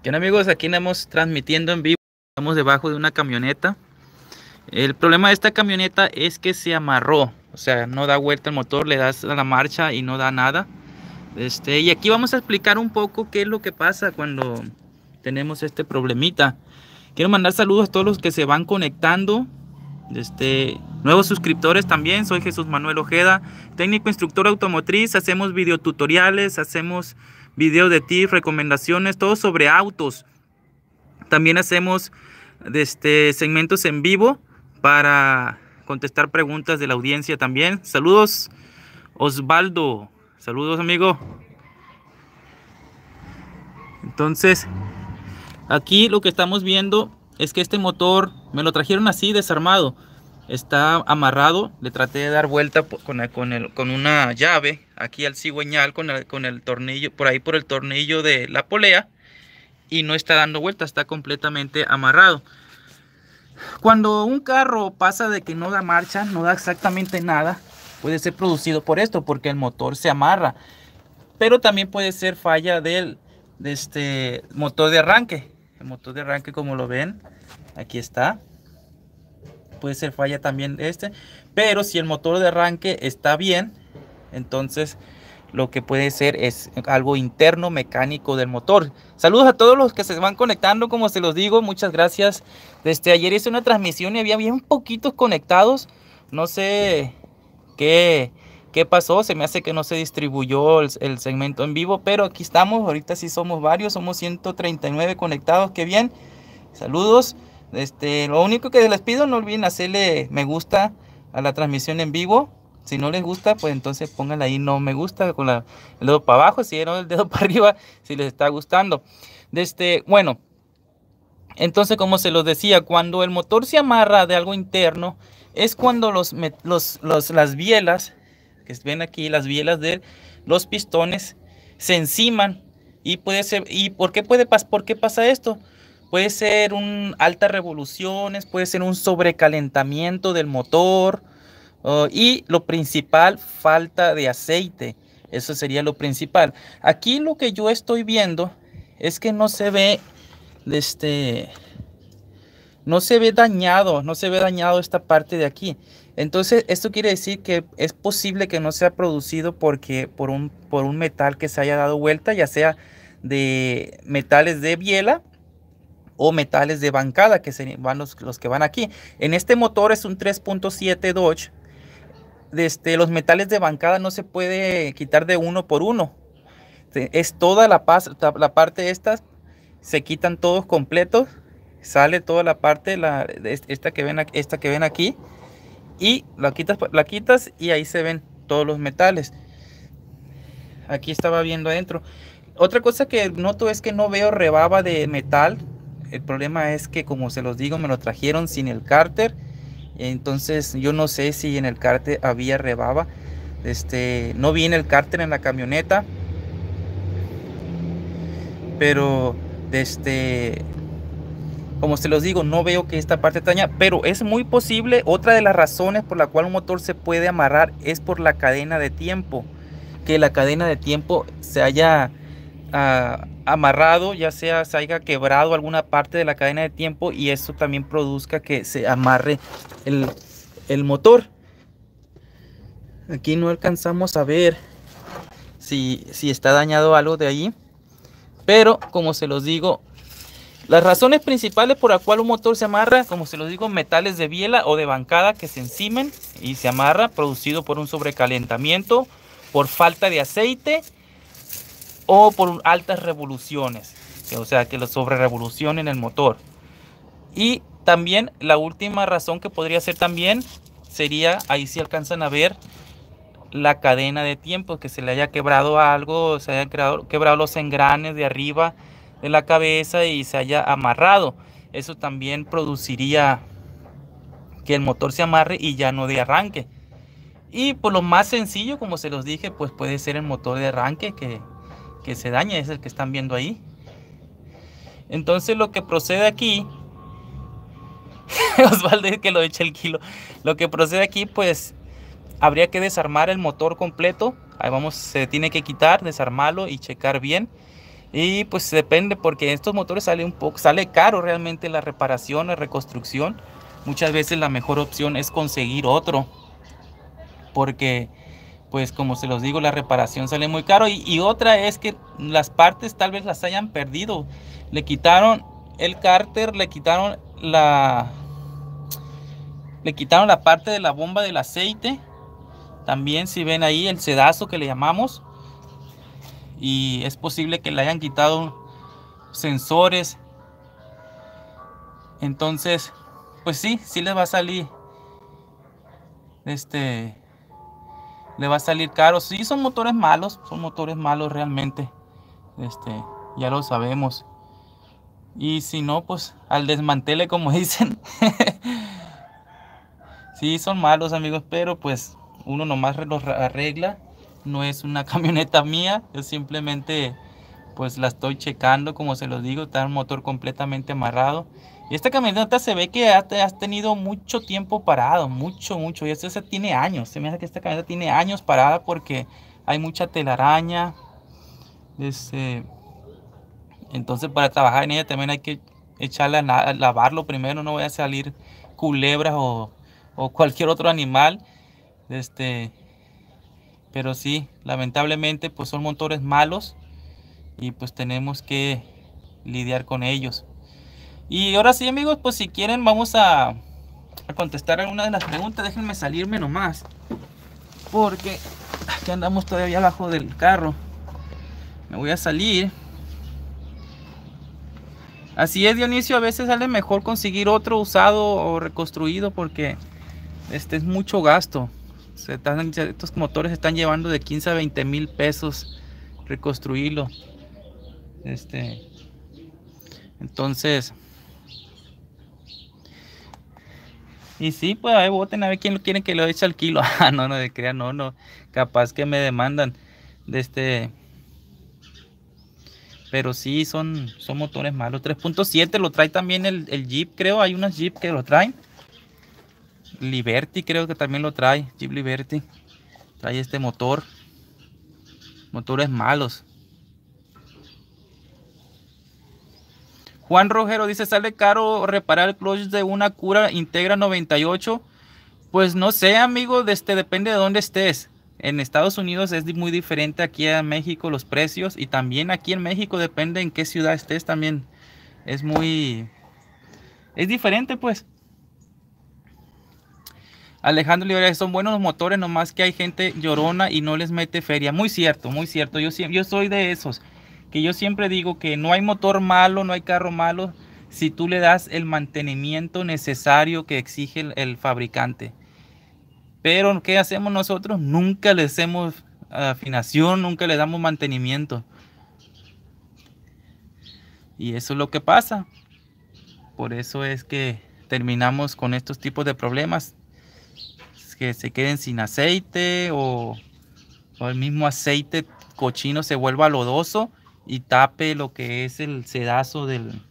Bien amigos, aquí andamos transmitiendo en vivo, estamos debajo de una camioneta. El problema de esta camioneta es que se amarró, o sea, no da vuelta el motor, le das a la marcha y no da nada. Este, y aquí vamos a explicar un poco qué es lo que pasa cuando tenemos este problemita. Quiero mandar saludos a todos los que se van conectando. Este, nuevos suscriptores también, soy Jesús Manuel Ojeda, técnico instructor automotriz, hacemos videotutoriales, hacemos videos de tips, recomendaciones, todo sobre autos. También hacemos este, segmentos en vivo para contestar preguntas de la audiencia también. Saludos, Osvaldo. Saludos, amigo. Entonces, aquí lo que estamos viendo es que este motor me lo trajeron así desarmado está amarrado. Le traté de dar vuelta con, con, una llave aquí al cigüeñal, con el, tornillo, por ahí por el tornillo de la polea. Y no está dando vuelta, está completamente amarrado. Cuando un carro pasa de que no da marcha, no da exactamente nada, puede ser producido por esto, porque el motor se amarra. Pero también puede ser falla del este motor de arranque. El motor de arranque, como lo ven, aquí está puede ser falla también este. Pero si el motor de arranque está bien, entonces lo que puede ser es algo interno mecánico del motor. Saludos a todos los que se van conectando, como se los digo, muchas gracias. Desde ayer hice una transmisión y había bien poquitos conectados. No sé qué, qué pasó, se me hace que no se distribuyó el, segmento en vivo, pero aquí estamos, ahorita sí somos varios, somos 139 conectados, qué bien. Saludos. Este, lo único que les pido, no olviden hacerle me gusta a la transmisión en vivo. Si no les gusta, pues entonces pónganle ahí no me gusta con el dedo para abajo, si no el dedo para arriba, si les está gustando. Este, bueno, entonces como se los decía, cuando el motor se amarra de algo interno, es cuando los, las bielas, que ven aquí las bielas de los pistones, se enciman. ¿Y, puede ser, y por, qué puede, por qué pasa esto? Puede ser un altas revoluciones, puede ser un sobrecalentamiento del motor y lo principal, falta de aceite. Eso sería lo principal. Aquí lo que yo estoy viendo es que no se ve este no se ve dañado, no se ve dañado esta parte de aquí. Entonces, esto quiere decir que es posible que no sea producido porque por un por un metal que se haya dado vuelta, ya sea de metales de biela o metales de bancada, que se van los, que van aquí. En este motor es un 3.7 Dodge. Este, los metales de bancada no se puede quitar de uno por uno. Es toda la, la parte de estas, se quitan todos completos, sale toda la parte, esta, que ven, esta que ven aquí, y la quitas, la quitas y ahí se ven todos los metales. Aquí estaba viendo adentro. Otra cosa que noto es que no veo rebaba de metal el problema es que, como se los digo, me lo trajeron sin el cárter. Entonces yo no sé si en el cárter había rebaba. Este, no vi en el cárter en la camioneta. Pero, este, como se los digo, no veo que esta parte taña pero es muy posible. Otra de las razones por la cual un motor se puede amarrar es por la cadena de tiempo. Que la cadena de tiempo se haya amarrado, ya sea se haya quebrado alguna parte de la cadena de tiempo y eso también produzca que se amarre el, motor. Aquí no alcanzamos a ver si, si está dañado algo de ahí. Pero como se los digo, las razones principales por las cuales un motor se amarra, como se los digo, metales de biela o de bancada que se encimen y se amarra, producido por un sobrecalentamiento, por falta de aceite o por altas revoluciones, o sea, que lo sobre revolucionen el motor. Y también la última razón que podría ser también sería, ahí si alcanzan a ver la cadena de tiempo, que se le haya quebrado algo, se hayan creado quebrado los engranes de arriba de la cabeza y se haya amarrado. Eso también produciría que el motor se amarre y ya no de arranque. Y por lo más sencillo, como se los dije, pues puede ser el motor de arranque que que se daña, es el que están viendo ahí. Entonces lo que procede aquí, Osvaldo que lo eche el kilo, lo que procede aquí pues habría que desarmar el motor completo, ahí vamos, se tiene que quitar, desarmarlo y checar bien. Y pues depende porque estos motores sale un poco, sale caro realmente la reparación, la reconstrucción. Muchas veces la mejor opción es conseguir otro porque pues como se los digo, la reparación sale muy caro. Y, otra es que las partes tal vez las hayan perdido. Le quitaron el cárter, le quitaron la. Le quitaron la parte de la bomba del aceite. También si ven ahí el sedazo que le llamamos. Y es posible que le hayan quitado sensores. Entonces, pues sí, sí les va a salir. Este, le va a salir caro. Sí, son motores malos, son motores malos realmente. Este, ya lo sabemos. Y si no, pues al desmantele, como dicen. sí, son malos, amigos, pero pues uno nomás los arregla. No es una camioneta mía, yo simplemente pues la estoy checando, como se los digo, está el motor completamente amarrado. Y esta camioneta se ve que has, tenido mucho tiempo parado, mucho, mucho. Y esto se tiene años. Se me hace que esta camioneta tiene años parada porque hay mucha telaraña. Este, entonces para trabajar en ella también hay que echarla a lavarlo primero. No voy a salir culebras o, cualquier otro animal. Este, pero sí, lamentablemente pues son motores malos y pues tenemos que lidiar con ellos. Y ahora sí, amigos, pues si quieren vamos a, contestar alguna de las preguntas. Déjenme salirme nomás. Porque aquí andamos todavía abajo del carro. Me voy a salir. Así es, Dionisio. A veces sale mejor conseguir otro usado o reconstruido porque este es mucho gasto. estos motores están llevando de 15 a 20 mil pesos reconstruirlo. Este, entonces, Y sí, pues ahí voten a ver quién lo quiere que le eche al kilo. Ah, no, no, de crea, no, no. Capaz que me demandan de este. Pero sí, son, son motores malos. 3.7 lo trae también el, el, Jeep, creo. Hay unos Jeep que lo traen. Liberty creo que también lo trae. Jeep Liberty. Trae este motor. Motores malos. Juan Rogero dice, sale caro reparar el clutch de una cura integra 98. Pues no sé, amigo, este, depende de dónde estés. En Estados Unidos es muy diferente aquí a México los precios y también aquí en México depende en qué ciudad estés también. Es muy... Es diferente pues. Alejandro Libera, son buenos los motores, nomás que hay gente llorona y no les mete feria. Muy cierto, muy cierto. Yo, yo soy de esos que yo siempre digo que no hay motor malo, no hay carro malo, si tú le das el mantenimiento necesario que exige el, fabricante. Pero ¿qué hacemos nosotros? Nunca le hacemos ah, afinación, nunca le damos mantenimiento. Y eso es lo que pasa. Por eso es que terminamos con estos tipos de problemas. Que se queden sin aceite o, o el mismo aceite cochino se vuelva lodoso y tape lo que es el sedazo del,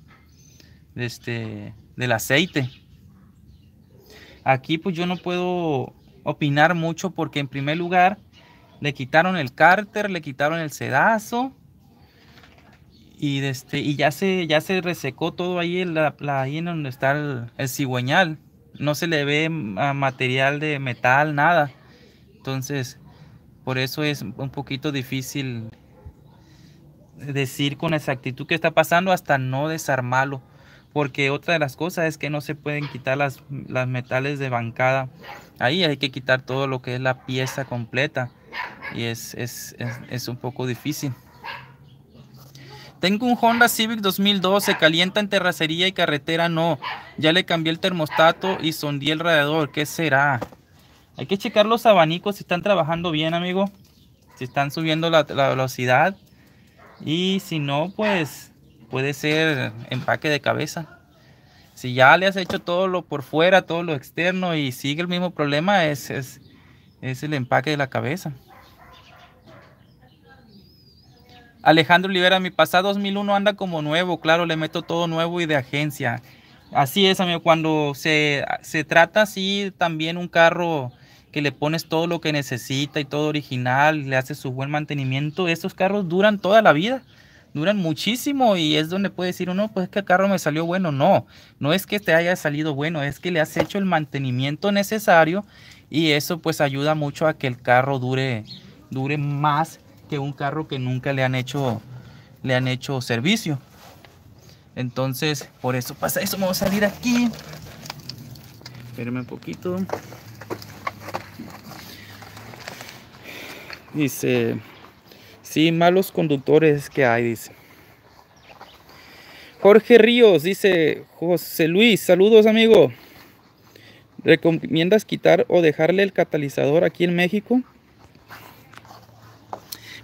este, del aceite. Aquí pues yo no puedo opinar mucho porque en primer lugar le quitaron el cárter, le quitaron el sedazo y, este, y ya, se, ya se resecó todo ahí, en la, en donde está el cigüeñal. No se le ve material de metal, nada. Entonces, por eso es un poquito difícil decir con exactitud qué está pasando hasta no desarmarlo. Porque otra de las cosas es que no se pueden quitar las, las metales de bancada. Ahí hay que quitar todo lo que es la pieza completa. Y es, un poco difícil. Tengo un Honda Civic 2012, calienta en terracería y carretera no. Ya le cambié el termostato y sondí el radiador. ¿Qué será? Hay que checar los abanicos si están trabajando bien, amigo. Si están subiendo la, la velocidad. Y si no, pues puede ser empaque de cabeza. Si ya le has hecho todo lo por fuera, todo lo externo y sigue el mismo problema, es, es, el empaque de la cabeza. Alejandro Olivera, mi pasado 2001 anda como nuevo, claro, le meto todo nuevo y de agencia. Así es, amigo, cuando se, se trata así, también un carro que le pones todo lo que necesita y todo original, le haces su buen mantenimiento, esos carros duran toda la vida duran muchísimo y es donde puede decir uno, pues que el carro me salió bueno. No, no es que te haya salido bueno, es que le has hecho el mantenimiento necesario y eso pues ayuda mucho a que el carro dure, dure más que un carro que nunca le han hecho, le han hecho servicio. Entonces, por eso pasa eso. Vamos a salir aquí. Espérame un poquito. Dice, sí, malos conductores que hay, dice. Jorge Ríos, dice José Luis, saludos amigo. ¿Recomiendas quitar o dejarle el catalizador aquí en México?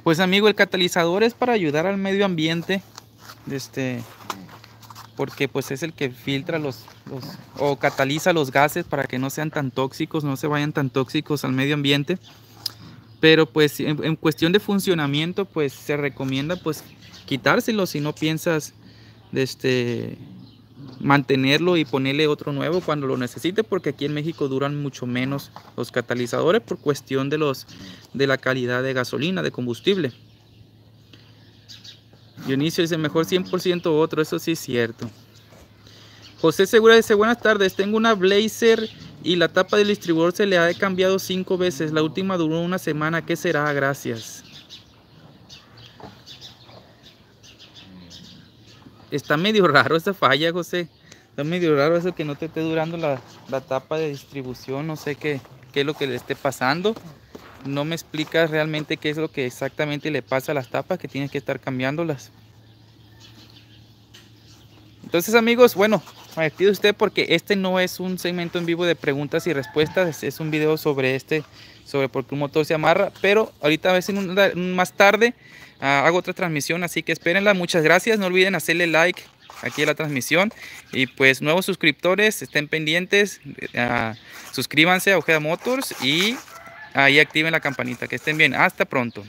Pues amigo, el catalizador es para ayudar al medio ambiente. Este, porque pues es el que filtra los, o cataliza los gases para que no sean tan tóxicos, no se vayan tan tóxicos al medio ambiente pero pues en, cuestión de funcionamiento pues se recomienda pues quitárselo si no piensas este mantenerlo y ponerle otro nuevo cuando lo necesite porque aquí en México duran mucho menos los catalizadores por cuestión de los de la calidad de gasolina de combustible Dionisio dice mejor 100% otro eso sí es cierto José Segura dice buenas tardes tengo una Blazer y la tapa del distribuidor se le ha cambiado cinco veces. La última duró una semana. ¿Qué será? Gracias. Está medio raro esa falla, José. Está medio raro eso que no te esté durando la, la tapa de distribución. No sé qué, qué es lo que le esté pasando. No me explicas realmente qué es lo que exactamente le pasa a las tapas, que tienes que estar cambiándolas. Entonces amigos, bueno, me Active usted porque este no es un segmento en vivo de preguntas y respuestas, es un video sobre este, sobre por qué un motor se amarra, pero ahorita a veces más tarde ah, hago otra transmisión, así que espérenla, muchas gracias, no olviden hacerle like aquí a la transmisión y pues nuevos suscriptores, estén pendientes, eh, ah, suscríbanse a Ojeda Motors y ahí activen la campanita, que estén bien, hasta pronto.